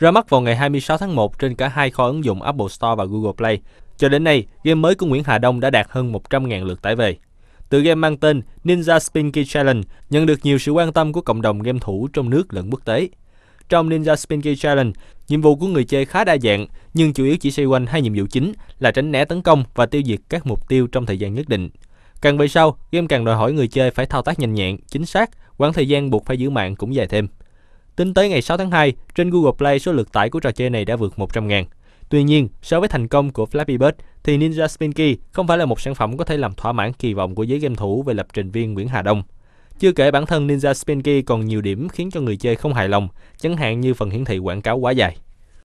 ra mắt vào ngày 26 tháng 1 trên cả hai kho ứng dụng Apple Store và Google Play. Cho đến nay, game mới của Nguyễn Hà Đông đã đạt hơn 100.000 lượt tải về. Từ game mang tên Ninja Spinky Challenge nhận được nhiều sự quan tâm của cộng đồng game thủ trong nước lẫn quốc tế. Trong Ninja Spinky Challenge, nhiệm vụ của người chơi khá đa dạng, nhưng chủ yếu chỉ xoay quanh hai nhiệm vụ chính là tránh né tấn công và tiêu diệt các mục tiêu trong thời gian nhất định. Càng về sau, game càng đòi hỏi người chơi phải thao tác nhanh nhẹn, chính xác, quãng thời gian buộc phải giữ mạng cũng dài thêm. Tính tới ngày 6 tháng 2, trên Google Play số lượt tải của trò chơi này đã vượt 100.000. Tuy nhiên, so với thành công của Flappy Bird thì Ninja Spinky không phải là một sản phẩm có thể làm thỏa mãn kỳ vọng của giới game thủ về lập trình viên Nguyễn Hà Đông. Chưa kể bản thân Ninja Spinky còn nhiều điểm khiến cho người chơi không hài lòng, chẳng hạn như phần hiển thị quảng cáo quá dài.